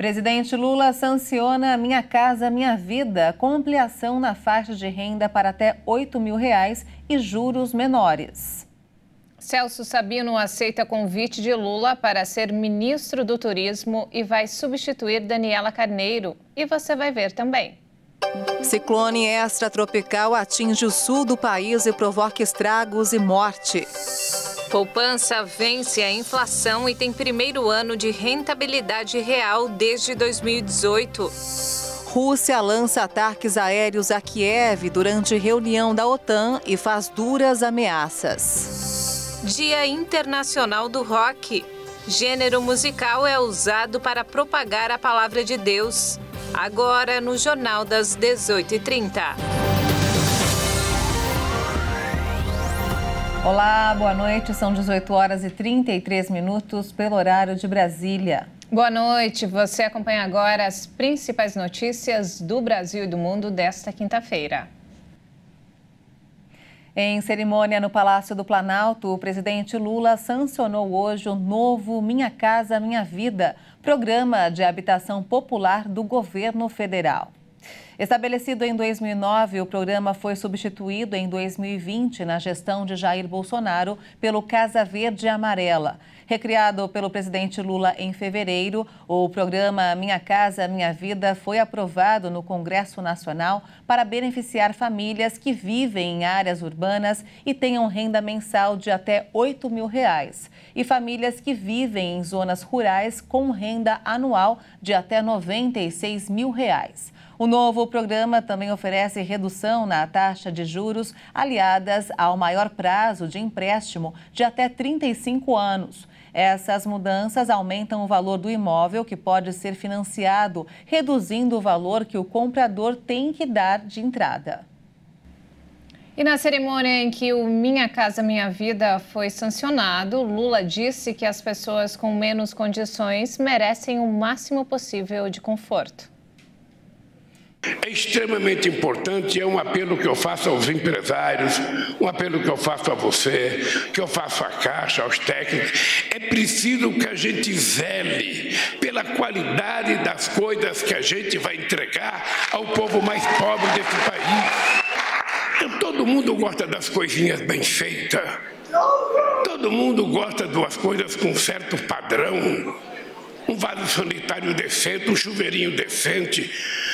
Presidente Lula sanciona Minha Casa Minha Vida com ampliação na faixa de renda para até 8 mil reais e juros menores. Celso Sabino aceita convite de Lula para ser ministro do Turismo e vai substituir Daniela Carneiro. E você vai ver também. Ciclone extratropical atinge o sul do país e provoca estragos e morte. Poupança vence a inflação e tem primeiro ano de rentabilidade real desde 2018. Rússia lança ataques aéreos a Kiev durante reunião da OTAN e faz duras ameaças. Dia Internacional do Rock. Gênero musical é usado para propagar a palavra de Deus. Agora no Jornal das 18h30. Olá, boa noite. São 18 horas e 33 minutos pelo horário de Brasília. Boa noite. Você acompanha agora as principais notícias do Brasil e do mundo desta quinta-feira. Em cerimônia no Palácio do Planalto, o presidente Lula sancionou hoje o novo Minha Casa Minha Vida, programa de habitação popular do governo federal. Estabelecido em 2009, o programa foi substituído em 2020, na gestão de Jair Bolsonaro, pelo Casa Verde Amarela. Recriado pelo presidente Lula em fevereiro, o programa Minha Casa Minha Vida foi aprovado no Congresso Nacional para beneficiar famílias que vivem em áreas urbanas e tenham renda mensal de até 8 mil reais e famílias que vivem em zonas rurais com renda anual de até 96 mil reais. O novo programa também oferece redução na taxa de juros aliadas ao maior prazo de empréstimo de até 35 anos. Essas mudanças aumentam o valor do imóvel que pode ser financiado, reduzindo o valor que o comprador tem que dar de entrada. E na cerimônia em que o Minha Casa Minha Vida foi sancionado, Lula disse que as pessoas com menos condições merecem o máximo possível de conforto. É extremamente importante, é um apelo que eu faço aos empresários, um apelo que eu faço a você, que eu faço à Caixa, aos técnicos. É preciso que a gente zele pela qualidade das coisas que a gente vai entregar ao povo mais pobre desse país. Então, todo mundo gosta das coisinhas bem feitas. Todo mundo gosta das coisas com certo padrão. Um vaso sanitário decente, um chuveirinho decente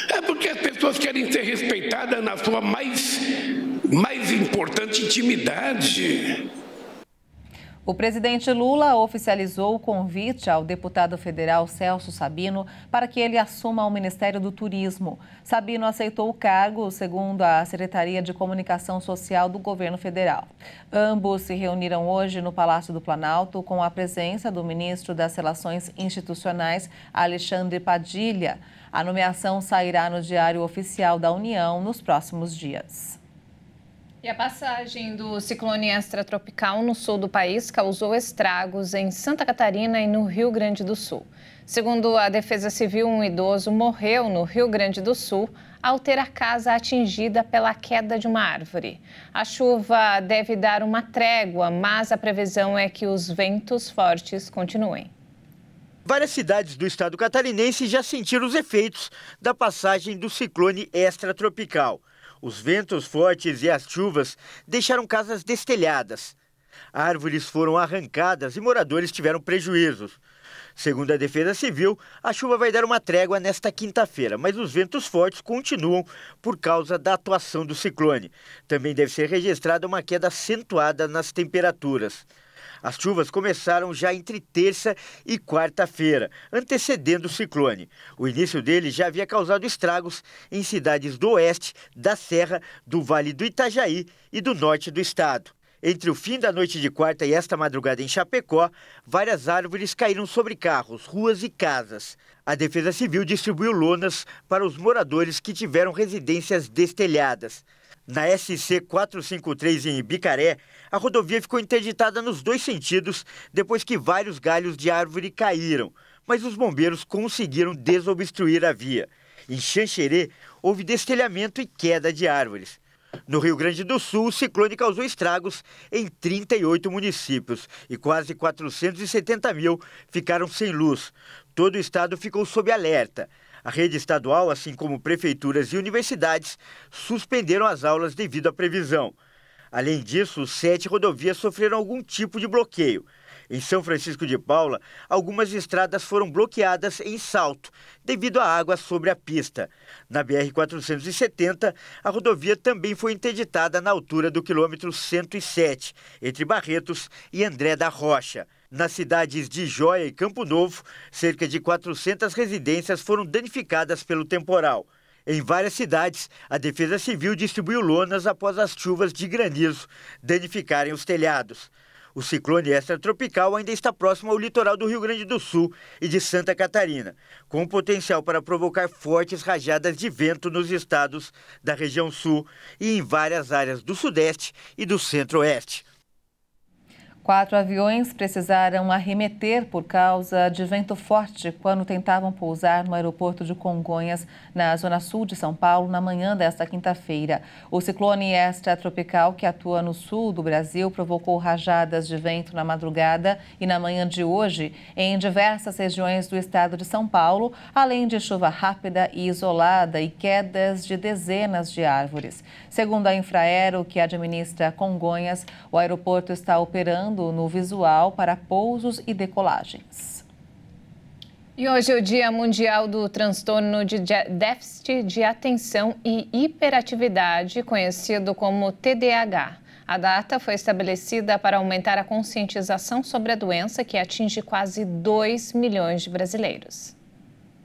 é porque as pessoas querem ser respeitadas na sua mais, mais importante intimidade. O presidente Lula oficializou o convite ao deputado federal Celso Sabino para que ele assuma o Ministério do Turismo. Sabino aceitou o cargo, segundo a Secretaria de Comunicação Social do governo federal. Ambos se reuniram hoje no Palácio do Planalto com a presença do ministro das Relações Institucionais, Alexandre Padilha. A nomeação sairá no Diário Oficial da União nos próximos dias. E a passagem do ciclone extratropical no sul do país causou estragos em Santa Catarina e no Rio Grande do Sul. Segundo a Defesa Civil, um idoso morreu no Rio Grande do Sul ao ter a casa atingida pela queda de uma árvore. A chuva deve dar uma trégua, mas a previsão é que os ventos fortes continuem. Várias cidades do estado catarinense já sentiram os efeitos da passagem do ciclone extratropical. Os ventos fortes e as chuvas deixaram casas destelhadas. Árvores foram arrancadas e moradores tiveram prejuízos. Segundo a Defesa Civil, a chuva vai dar uma trégua nesta quinta-feira, mas os ventos fortes continuam por causa da atuação do ciclone. Também deve ser registrada uma queda acentuada nas temperaturas. As chuvas começaram já entre terça e quarta-feira, antecedendo o ciclone. O início dele já havia causado estragos em cidades do oeste, da Serra, do Vale do Itajaí e do norte do estado. Entre o fim da noite de quarta e esta madrugada em Chapecó, várias árvores caíram sobre carros, ruas e casas. A Defesa Civil distribuiu lonas para os moradores que tiveram residências destelhadas. Na SC 453 em Ibicaré, a rodovia ficou interditada nos dois sentidos depois que vários galhos de árvore caíram, mas os bombeiros conseguiram desobstruir a via. Em Xanxerê, houve destelhamento e queda de árvores. No Rio Grande do Sul, o ciclone causou estragos em 38 municípios e quase 470 mil ficaram sem luz. Todo o estado ficou sob alerta. A rede estadual, assim como prefeituras e universidades, suspenderam as aulas devido à previsão. Além disso, sete rodovias sofreram algum tipo de bloqueio. Em São Francisco de Paula, algumas estradas foram bloqueadas em salto, devido à água sobre a pista. Na BR-470, a rodovia também foi interditada na altura do quilômetro 107, entre Barretos e André da Rocha. Nas cidades de Joia e Campo Novo, cerca de 400 residências foram danificadas pelo temporal. Em várias cidades, a Defesa Civil distribuiu lonas após as chuvas de granizo danificarem os telhados. O ciclone extratropical ainda está próximo ao litoral do Rio Grande do Sul e de Santa Catarina, com potencial para provocar fortes rajadas de vento nos estados da região sul e em várias áreas do sudeste e do centro-oeste. Quatro aviões precisaram arremeter por causa de vento forte quando tentavam pousar no aeroporto de Congonhas, na zona sul de São Paulo, na manhã desta quinta-feira. O ciclone extratropical que atua no sul do Brasil provocou rajadas de vento na madrugada e na manhã de hoje em diversas regiões do estado de São Paulo, além de chuva rápida e isolada e quedas de dezenas de árvores. Segundo a Infraero, que administra Congonhas, o aeroporto está operando pensando no visual para pousos e decolagens. E hoje é o Dia Mundial do Transtorno de Déficit de Atenção e Hiperatividade, conhecido como TDAH. A data foi estabelecida para aumentar a conscientização sobre a doença que atinge quase 2 milhões de brasileiros.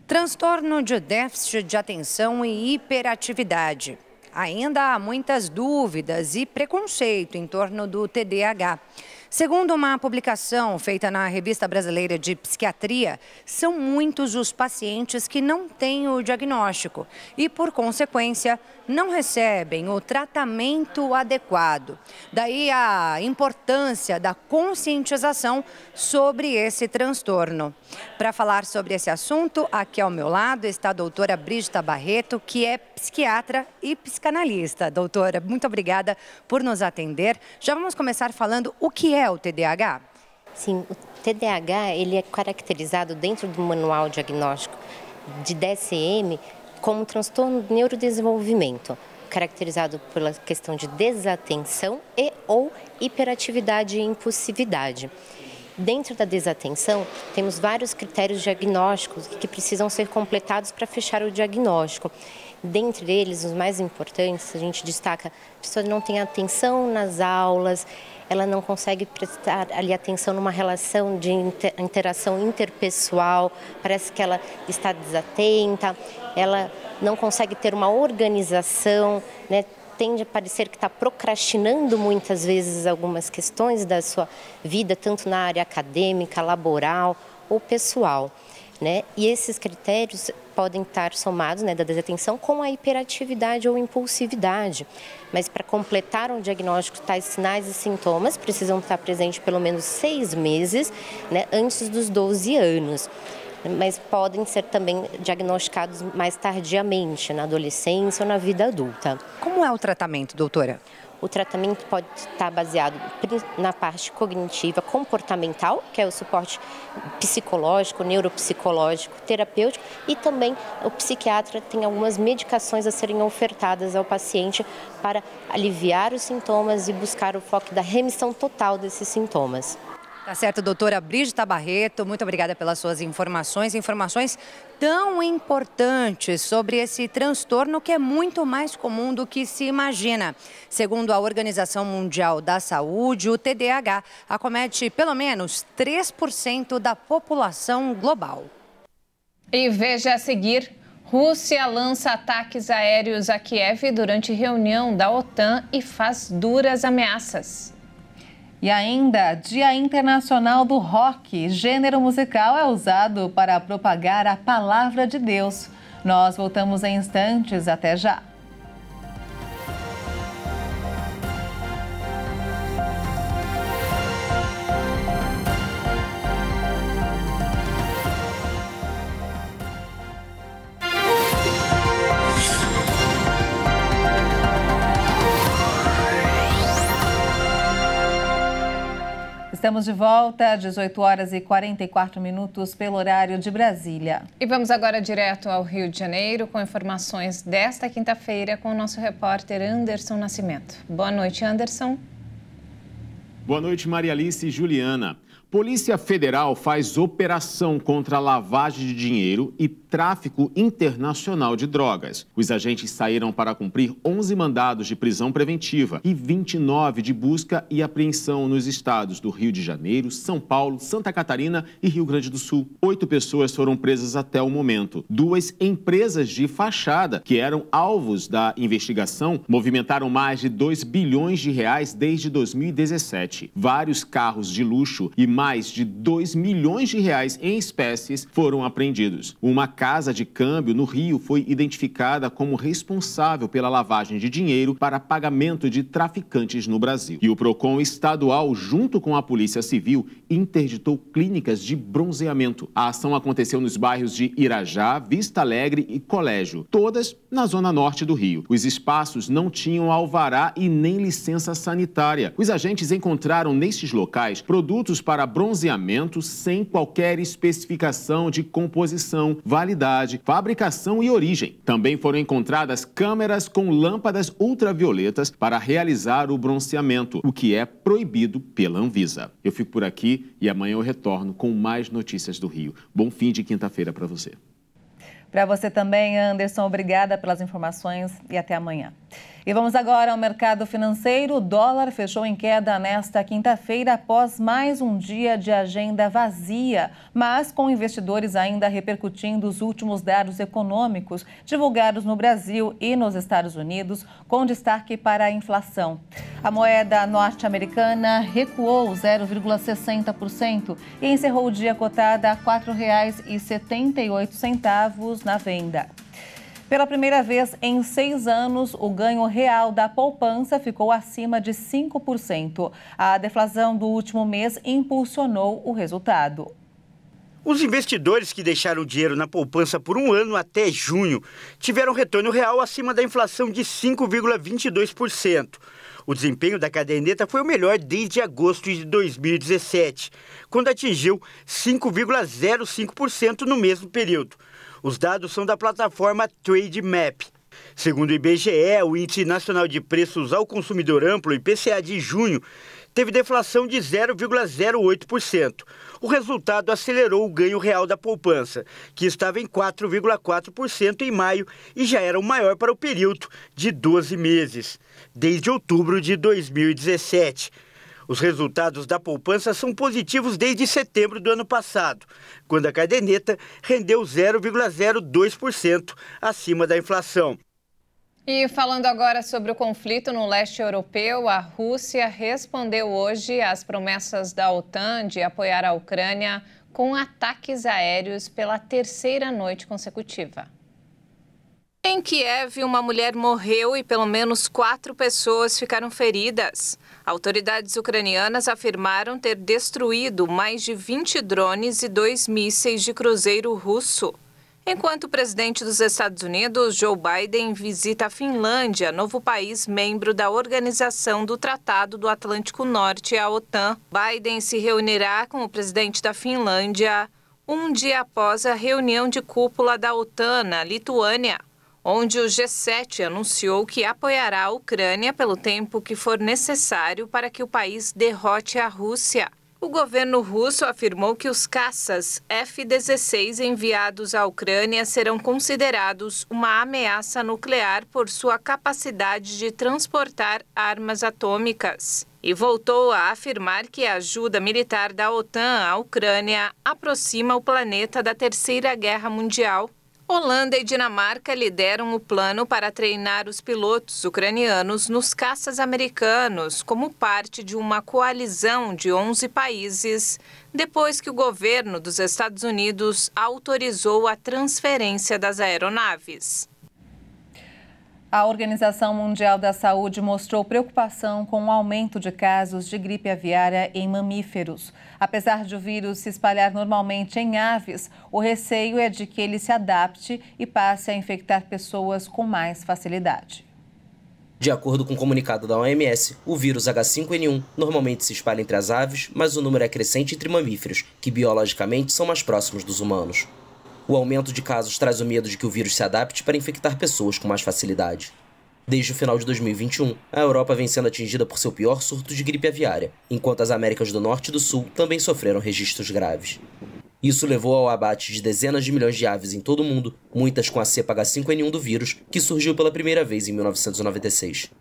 Transtorno de déficit de atenção e hiperatividade. Ainda há muitas dúvidas e preconceito em torno do TDAH. Segundo uma publicação feita na Revista Brasileira de Psiquiatria, são muitos os pacientes que não têm o diagnóstico e, por consequência, não recebem o tratamento adequado. Daí a importância da conscientização sobre esse transtorno. Para falar sobre esse assunto, aqui ao meu lado está a doutora Brígida Barreto, que é psiquiatra e psicanalista. Doutora, muito obrigada por nos atender. Já vamos começar falando o que é é o TDAH? Sim, o TDAH ele é caracterizado dentro do manual diagnóstico de DSM como um transtorno de neurodesenvolvimento, caracterizado pela questão de desatenção e ou hiperatividade e impulsividade. Dentro da desatenção, temos vários critérios diagnósticos que precisam ser completados para fechar o diagnóstico. Dentre eles, os mais importantes, a gente destaca a pessoa não tem atenção nas aulas, ela não consegue prestar ali atenção numa relação de interação interpessoal, parece que ela está desatenta, ela não consegue ter uma organização, né? tende a parecer que está procrastinando muitas vezes algumas questões da sua vida, tanto na área acadêmica, laboral ou pessoal. Né? E esses critérios podem estar somados né, da desatenção com a hiperatividade ou impulsividade. Mas para completar um diagnóstico, tais sinais e sintomas precisam estar presentes pelo menos seis meses né, antes dos 12 anos mas podem ser também diagnosticados mais tardiamente, na adolescência ou na vida adulta. Como é o tratamento, doutora? O tratamento pode estar baseado na parte cognitiva, comportamental, que é o suporte psicológico, neuropsicológico, terapêutico, e também o psiquiatra tem algumas medicações a serem ofertadas ao paciente para aliviar os sintomas e buscar o foco da remissão total desses sintomas. Tá certo, doutora Brígida Barreto, muito obrigada pelas suas informações, informações tão importantes sobre esse transtorno que é muito mais comum do que se imagina. Segundo a Organização Mundial da Saúde, o TDAH acomete pelo menos 3% da população global. E veja a seguir, Rússia lança ataques aéreos a Kiev durante reunião da OTAN e faz duras ameaças. E ainda, Dia Internacional do Rock. Gênero musical é usado para propagar a palavra de Deus. Nós voltamos em instantes, até já. Estamos de volta, 18 horas e 44 minutos pelo horário de Brasília. E vamos agora direto ao Rio de Janeiro com informações desta quinta-feira com o nosso repórter Anderson Nascimento. Boa noite, Anderson. Boa noite, Maria Alice e Juliana. Polícia Federal faz operação contra lavagem de dinheiro e tráfico internacional de drogas. Os agentes saíram para cumprir 11 mandados de prisão preventiva e 29 de busca e apreensão nos estados do Rio de Janeiro, São Paulo, Santa Catarina e Rio Grande do Sul. Oito pessoas foram presas até o momento. Duas empresas de fachada, que eram alvos da investigação, movimentaram mais de 2 bilhões de reais desde 2017. Vários carros de luxo e mais de 2 milhões de reais em espécies foram apreendidos. Uma casa de câmbio no Rio foi identificada como responsável pela lavagem de dinheiro para pagamento de traficantes no Brasil. E o Procon estadual, junto com a Polícia Civil, interditou clínicas de bronzeamento. A ação aconteceu nos bairros de Irajá, Vista Alegre e Colégio, todas na zona norte do Rio. Os espaços não tinham alvará e nem licença sanitária. Os agentes encontraram nesses locais produtos para bronzeamento sem qualquer especificação de composição, validade, fabricação e origem. Também foram encontradas câmeras com lâmpadas ultravioletas para realizar o bronzeamento, o que é proibido pela Anvisa. Eu fico por aqui e amanhã eu retorno com mais notícias do Rio. Bom fim de quinta-feira para você. Para você também, Anderson, obrigada pelas informações e até amanhã. E vamos agora ao mercado financeiro. O dólar fechou em queda nesta quinta-feira após mais um dia de agenda vazia, mas com investidores ainda repercutindo os últimos dados econômicos divulgados no Brasil e nos Estados Unidos, com destaque para a inflação. A moeda norte-americana recuou 0,60% e encerrou o dia cotada a R$ 4,78 na venda. Pela primeira vez em seis anos, o ganho real da poupança ficou acima de 5%. A deflação do último mês impulsionou o resultado. Os investidores que deixaram dinheiro na poupança por um ano até junho tiveram retorno real acima da inflação de 5,22%. O desempenho da caderneta foi o melhor desde agosto de 2017, quando atingiu 5,05% no mesmo período. Os dados são da plataforma TradeMap. Segundo o IBGE, o Índice Nacional de Preços ao Consumidor Amplo, IPCA de junho, teve deflação de 0,08%. O resultado acelerou o ganho real da poupança, que estava em 4,4% em maio e já era o maior para o período de 12 meses, desde outubro de 2017. Os resultados da poupança são positivos desde setembro do ano passado, quando a caderneta rendeu 0,02% acima da inflação. E falando agora sobre o conflito no leste europeu, a Rússia respondeu hoje às promessas da OTAN de apoiar a Ucrânia com ataques aéreos pela terceira noite consecutiva. Em Kiev, uma mulher morreu e pelo menos quatro pessoas ficaram feridas. Autoridades ucranianas afirmaram ter destruído mais de 20 drones e dois mísseis de cruzeiro russo. Enquanto o presidente dos Estados Unidos, Joe Biden, visita a Finlândia, novo país membro da Organização do Tratado do Atlântico Norte, a OTAN, Biden se reunirá com o presidente da Finlândia um dia após a reunião de cúpula da OTAN na Lituânia onde o G7 anunciou que apoiará a Ucrânia pelo tempo que for necessário para que o país derrote a Rússia. O governo russo afirmou que os caças F-16 enviados à Ucrânia serão considerados uma ameaça nuclear por sua capacidade de transportar armas atômicas. E voltou a afirmar que a ajuda militar da OTAN à Ucrânia aproxima o planeta da Terceira Guerra Mundial. Holanda e Dinamarca lideram o plano para treinar os pilotos ucranianos nos caças americanos, como parte de uma coalizão de 11 países, depois que o governo dos Estados Unidos autorizou a transferência das aeronaves. A Organização Mundial da Saúde mostrou preocupação com o aumento de casos de gripe aviária em mamíferos. Apesar de o vírus se espalhar normalmente em aves, o receio é de que ele se adapte e passe a infectar pessoas com mais facilidade. De acordo com o um comunicado da OMS, o vírus H5N1 normalmente se espalha entre as aves, mas o número é crescente entre mamíferos, que biologicamente são mais próximos dos humanos. O aumento de casos traz o medo de que o vírus se adapte para infectar pessoas com mais facilidade. Desde o final de 2021, a Europa vem sendo atingida por seu pior surto de gripe aviária, enquanto as Américas do Norte e do Sul também sofreram registros graves. Isso levou ao abate de dezenas de milhões de aves em todo o mundo, muitas com a cepa H5N1 do vírus, que surgiu pela primeira vez em 1996.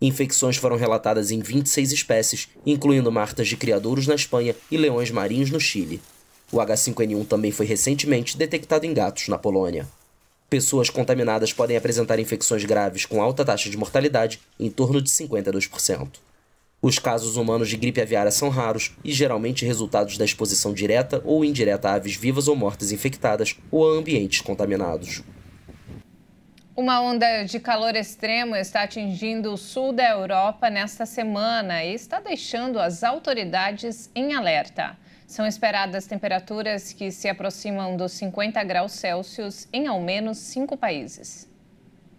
Infecções foram relatadas em 26 espécies, incluindo martas de criadouros na Espanha e leões marinhos no Chile, o H5N1 também foi recentemente detectado em gatos na Polônia. Pessoas contaminadas podem apresentar infecções graves com alta taxa de mortalidade, em torno de 52%. Os casos humanos de gripe aviária são raros e geralmente resultados da exposição direta ou indireta a aves vivas ou mortas infectadas ou a ambientes contaminados. Uma onda de calor extremo está atingindo o sul da Europa nesta semana e está deixando as autoridades em alerta. São esperadas temperaturas que se aproximam dos 50 graus Celsius em ao menos cinco países.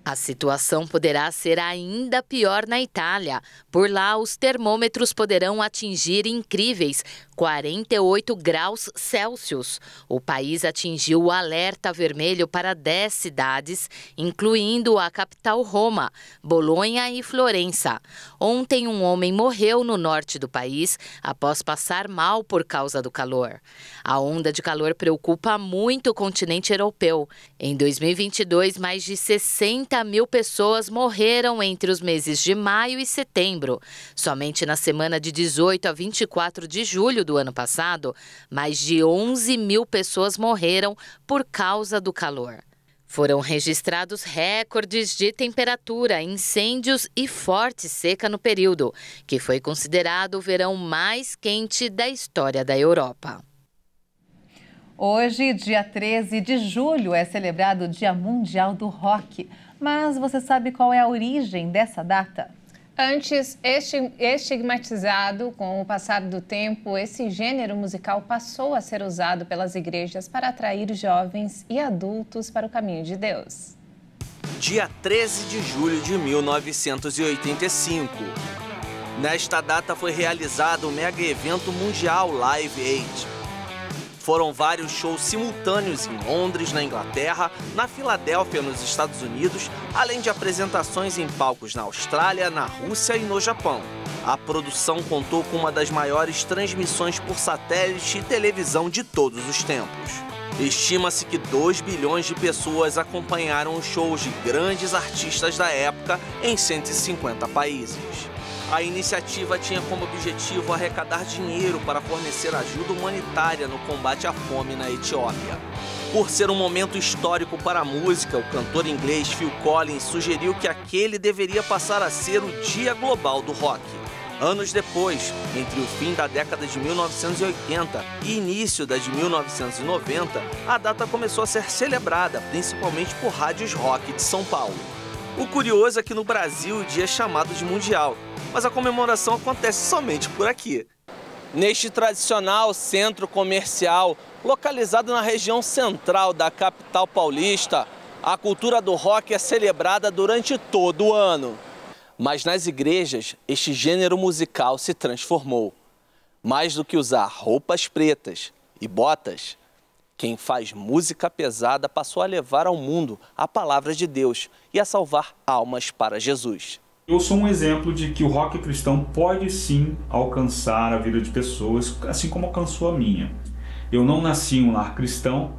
A situação poderá ser ainda pior na Itália. Por lá, os termômetros poderão atingir incríveis 48 graus Celsius. O país atingiu o alerta vermelho para 10 cidades, incluindo a capital Roma, Bolonha e Florença. Ontem, um homem morreu no norte do país após passar mal por causa do calor. A onda de calor preocupa muito o continente europeu. Em 2022, mais de 60 30 mil pessoas morreram entre os meses de maio e setembro. Somente na semana de 18 a 24 de julho do ano passado, mais de 11 mil pessoas morreram por causa do calor. Foram registrados recordes de temperatura, incêndios e forte seca no período, que foi considerado o verão mais quente da história da Europa. Hoje, dia 13 de julho, é celebrado o Dia Mundial do Rock. Mas você sabe qual é a origem dessa data? Antes estigmatizado, com o passar do tempo, esse gênero musical passou a ser usado pelas igrejas para atrair jovens e adultos para o caminho de Deus. Dia 13 de julho de 1985. Nesta data foi realizado o mega evento mundial Live Aid, foram vários shows simultâneos em Londres, na Inglaterra, na Filadélfia, nos Estados Unidos, além de apresentações em palcos na Austrália, na Rússia e no Japão. A produção contou com uma das maiores transmissões por satélite e televisão de todos os tempos. Estima-se que 2 bilhões de pessoas acompanharam os shows de grandes artistas da época em 150 países. A iniciativa tinha como objetivo arrecadar dinheiro para fornecer ajuda humanitária no combate à fome na Etiópia. Por ser um momento histórico para a música, o cantor inglês Phil Collins sugeriu que aquele deveria passar a ser o Dia Global do Rock. Anos depois, entre o fim da década de 1980 e início da de 1990, a data começou a ser celebrada, principalmente por rádios rock de São Paulo. O curioso é que no Brasil o dia é chamado de Mundial, mas a comemoração acontece somente por aqui. Neste tradicional centro comercial, localizado na região central da capital paulista, a cultura do rock é celebrada durante todo o ano. Mas nas igrejas, este gênero musical se transformou. Mais do que usar roupas pretas e botas, quem faz música pesada passou a levar ao mundo a palavra de Deus e a salvar almas para Jesus. Eu sou um exemplo de que o rock cristão pode sim alcançar a vida de pessoas, assim como alcançou a minha. Eu não nasci em um lar cristão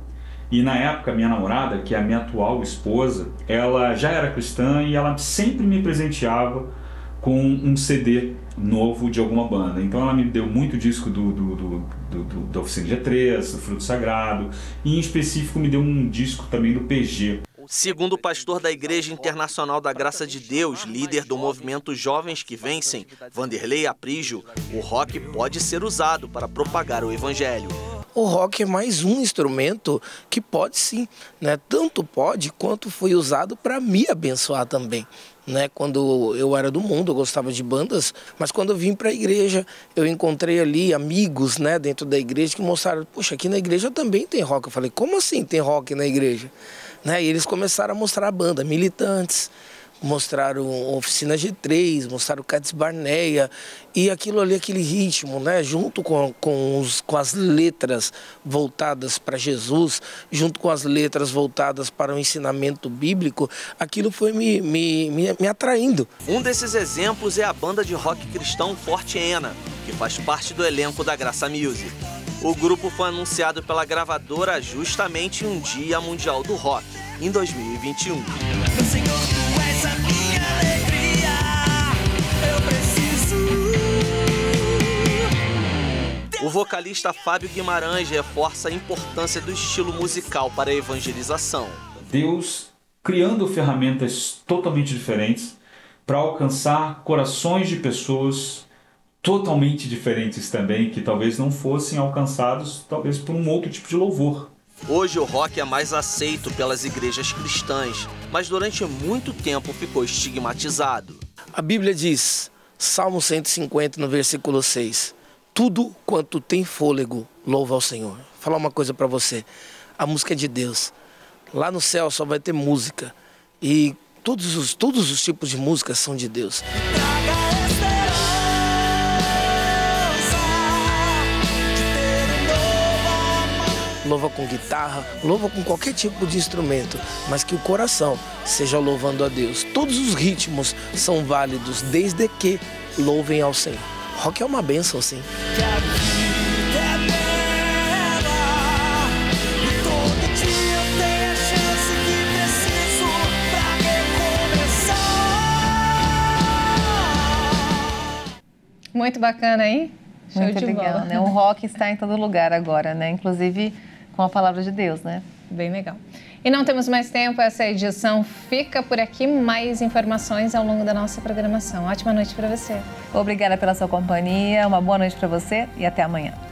e na época minha namorada, que é a minha atual esposa, ela já era cristã e ela sempre me presenteava com um CD novo de alguma banda. Então ela me deu muito disco do, do, do do, do, da Oficina de Três, do Fruto Sagrado, e em específico me deu um disco também do PG. Segundo o pastor da Igreja Internacional da Graça de Deus, líder do movimento Jovens que Vencem, Vanderlei Aprígio, o rock pode ser usado para propagar o evangelho o rock é mais um instrumento que pode sim, né? Tanto pode quanto foi usado para me abençoar também. Né, quando eu era do mundo, eu gostava de bandas, mas quando eu vim para a igreja, eu encontrei ali amigos, né, dentro da igreja que mostraram, poxa, aqui na igreja também tem rock. Eu falei, como assim tem rock na igreja? Né? E eles começaram a mostrar a banda, militantes, mostraram oficinas de três, mostraram Cates Barneia, e aquilo ali, aquele ritmo, né? junto com, com, os, com as letras voltadas para Jesus, junto com as letras voltadas para o ensinamento bíblico, aquilo foi me, me, me, me atraindo. Um desses exemplos é a banda de rock cristão Forte Ena, que faz parte do elenco da Graça Music. O grupo foi anunciado pela gravadora justamente em um dia mundial do rock, em 2021. O vocalista Fábio Guimarães reforça a importância do estilo musical para a evangelização. Deus criando ferramentas totalmente diferentes para alcançar corações de pessoas totalmente diferentes também, que talvez não fossem alcançados talvez por um outro tipo de louvor. Hoje o rock é mais aceito pelas igrejas cristãs, mas durante muito tempo ficou estigmatizado. A Bíblia diz, Salmo 150, no versículo 6, tudo quanto tem fôlego louva ao Senhor. Vou falar uma coisa para você, a música é de Deus. Lá no céu só vai ter música e todos os, todos os tipos de música são de Deus. louva com guitarra, louva com qualquer tipo de instrumento, mas que o coração seja louvando a Deus. Todos os ritmos são válidos desde que louvem ao Senhor. Rock é uma bênção, sim. Muito bacana, hein? Show Muito legal, bola. né? O rock está em todo lugar agora, né? Inclusive com a palavra de Deus, né? Bem legal. E não temos mais tempo, essa edição fica por aqui. Mais informações ao longo da nossa programação. Ótima noite para você. Obrigada pela sua companhia, uma boa noite para você e até amanhã.